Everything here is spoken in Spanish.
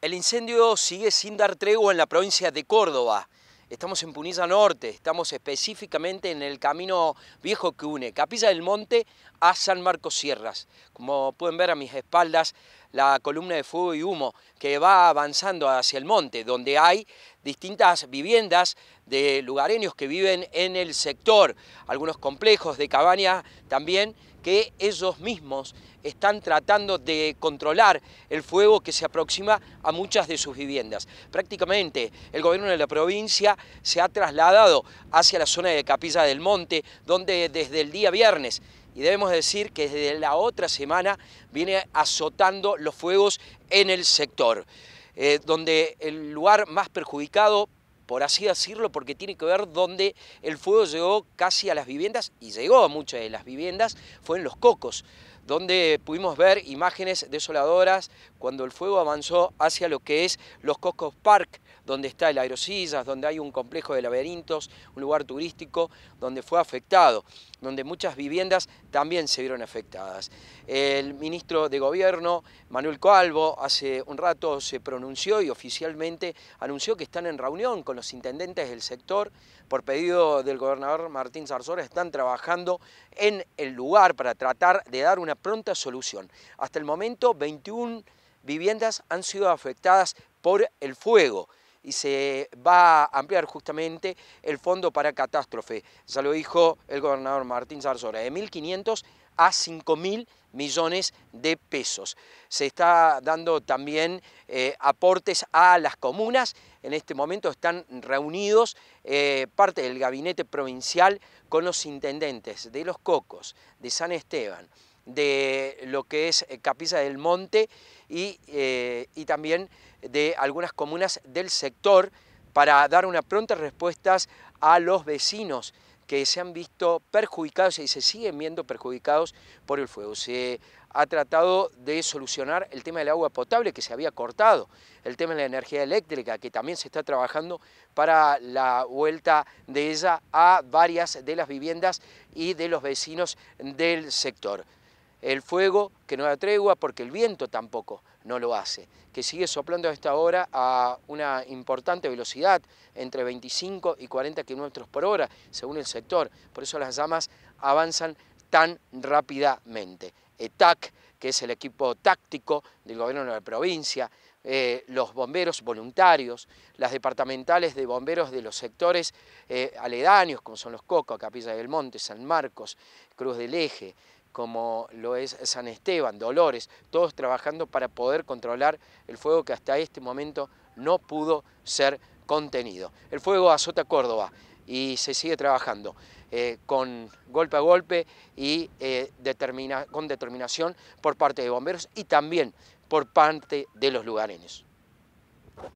El incendio sigue sin dar tregua en la provincia de Córdoba. Estamos en Punilla Norte, estamos específicamente en el camino viejo que une Capilla del Monte a San Marcos Sierras. Como pueden ver a mis espaldas, la columna de fuego y humo que va avanzando hacia el monte, donde hay distintas viviendas de lugareños que viven en el sector, algunos complejos de cabañas también, que ellos mismos están tratando de controlar el fuego que se aproxima a muchas de sus viviendas. Prácticamente el gobierno de la provincia se ha trasladado hacia la zona de Capilla del Monte, donde desde el día viernes y debemos decir que desde la otra semana viene azotando los fuegos en el sector, eh, donde el lugar más perjudicado por así decirlo, porque tiene que ver donde el fuego llegó casi a las viviendas, y llegó a muchas de las viviendas, fue en Los Cocos, donde pudimos ver imágenes desoladoras cuando el fuego avanzó hacia lo que es Los Cocos Park, donde está el Aerosillas, donde hay un complejo de laberintos, un lugar turístico, donde fue afectado donde muchas viviendas también se vieron afectadas. El ministro de Gobierno, Manuel Coalvo, hace un rato se pronunció y oficialmente anunció que están en reunión con los intendentes del sector. Por pedido del gobernador Martín Zarzora están trabajando en el lugar para tratar de dar una pronta solución. Hasta el momento, 21 viviendas han sido afectadas por el fuego y se va a ampliar justamente el fondo para catástrofe. Ya lo dijo el gobernador Martín Zarzora, de 1.500 a 5.000 millones de pesos. Se está dando también eh, aportes a las comunas. En este momento están reunidos eh, parte del gabinete provincial con los intendentes de Los Cocos, de San Esteban, de lo que es eh, Capilla del Monte eh, y, también de algunas comunas del sector para dar unas pronta respuestas a los vecinos que se han visto perjudicados y se siguen viendo perjudicados por el fuego. Se ha tratado de solucionar el tema del agua potable que se había cortado, el tema de la energía eléctrica que también se está trabajando para la vuelta de ella a varias de las viviendas y de los vecinos del sector el fuego que no da tregua porque el viento tampoco no lo hace, que sigue soplando a esta hora a una importante velocidad, entre 25 y 40 kilómetros por hora, según el sector. Por eso las llamas avanzan tan rápidamente. ETAC, que es el equipo táctico del gobierno de la provincia, eh, los bomberos voluntarios, las departamentales de bomberos de los sectores eh, aledaños, como son los Coco, Capilla del Monte, San Marcos, Cruz del Eje, como lo es San Esteban, Dolores, todos trabajando para poder controlar el fuego que hasta este momento no pudo ser contenido. El fuego azota Córdoba y se sigue trabajando eh, con golpe a golpe y eh, con determinación por parte de bomberos y también por parte de los lugareños.